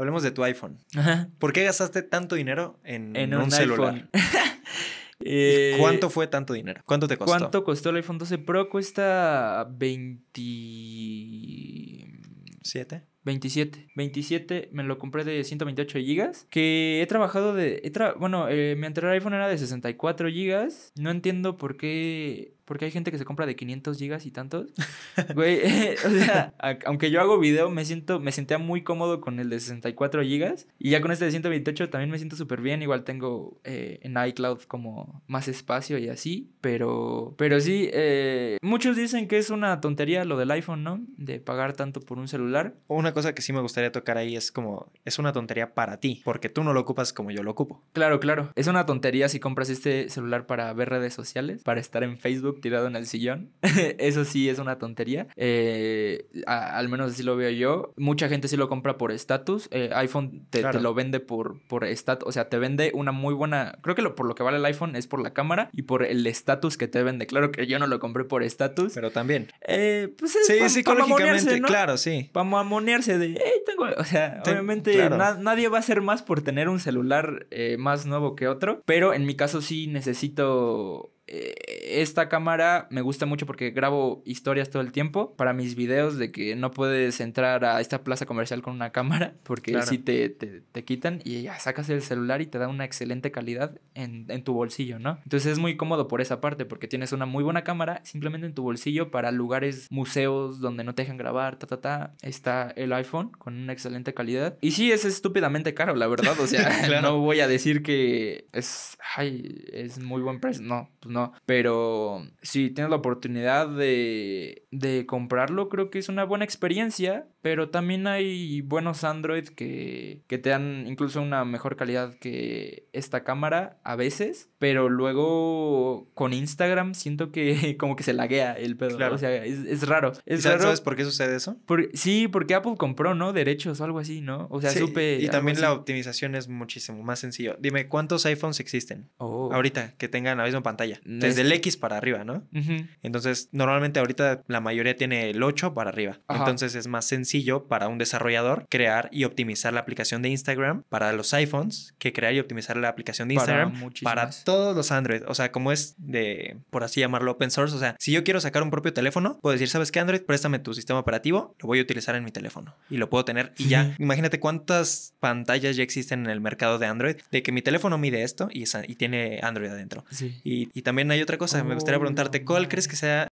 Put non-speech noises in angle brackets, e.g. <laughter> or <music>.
Hablemos de tu iPhone. ¿Por qué gastaste tanto dinero en, un, celular? <laughs> <laughs> Eh, ¿Cuánto fue tanto dinero? ¿Cuánto te costó? ¿Cuánto costó el iPhone 12 Pro? Cuesta 27. 27. 27 me lo compré de 128 gigas. Que he trabajado de... bueno, eh, mi anterior iPhone era de 64 gigas. No entiendo por qué porque hay gente que se compra de 500 gigas y tantos. <laughs> Güey, eh, o sea, aunque yo hago video, me siento, me sentía muy cómodo con el de 64 gigas. Y ya con este de 128 también me siento súper bien. Igual tengo eh, en iCloud como más espacio y así. Pero, pero sí, eh, muchos dicen que es una tontería lo del iPhone, ¿no? De pagar tanto por un celular. Una cosa que sí me gustaría tocar ahí es como, es una tontería para ti, porque tú no lo ocupas como yo lo ocupo. Claro, claro. Es una tontería si compras este celular para ver redes sociales, para estar en Facebook tirado en el sillón. <laughs> Eso sí es una tontería. Eh, al menos así lo veo yo. Mucha gente sí lo compra por estatus. Eh, iPhone te, lo vende por, por estatus. O sea, te vende una muy buena. Creo que por lo que vale el iPhone es por la cámara y por el estatus que te vende. Claro que yo no lo compré por estatus. Pero también. Eh, pues sí, psicológicamente, claro, sí. Vamos a monearse de. tengo... O sea, obviamente nadie va a ser más por tener un celular más nuevo que otro. Pero en mi caso sí necesito esta cámara me gusta mucho porque grabo historias todo el tiempo para mis videos de que no puedes entrar a esta plaza comercial con una cámara porque si te, te, quitan y ya sacas el celular y te da una excelente calidad en, en, tu bolsillo, ¿no? Entonces es muy cómodo por esa parte porque tienes una muy buena cámara simplemente en tu bolsillo para lugares, museos donde no te dejan grabar, ta, ta, ta. Está el iPhone con una excelente calidad. Y sí, es estúpidamente caro, la verdad. O sea, <laughs> no voy a decir que es, ay, es muy buen precio. No, pues no. Pero si tienes la oportunidad de, de comprarlo, creo que es una buena experiencia pero también hay buenos Android que, que, te dan incluso una mejor calidad que esta cámara a veces. Pero luego con Instagram siento que <laughs> como que se laguea el pedo. O sea, es, raro. ¿Y ¿Sabes por qué sucede eso? sí, porque Apple compró, ¿no? Derechos o algo así, ¿no? O sea, supe. Y también la optimización es muchísimo más sencillo. Dime, ¿cuántos iPhones existen? Oh. Ahorita que tengan la misma pantalla. Desde el X para arriba, ¿no? Entonces, normalmente ahorita la mayoría tiene el 8 para arriba. Entonces es más sencillo para un desarrollador crear y optimizar la aplicación de Instagram para los iPhones que crear y optimizar la aplicación de Instagram para, todos los Android. O sea, como es de, por así llamarlo, open source. O sea, si yo quiero sacar un propio teléfono, puedo decir, ¿sabes qué, Android? Préstame tu sistema operativo, lo voy a utilizar en mi teléfono y lo puedo tener. Y ya, imagínate cuántas pantallas ya existen en el mercado de Android de que mi teléfono mide esto y, tiene Android adentro. Y, también hay otra cosa, me gustaría preguntarte, ¿cuál crees que sea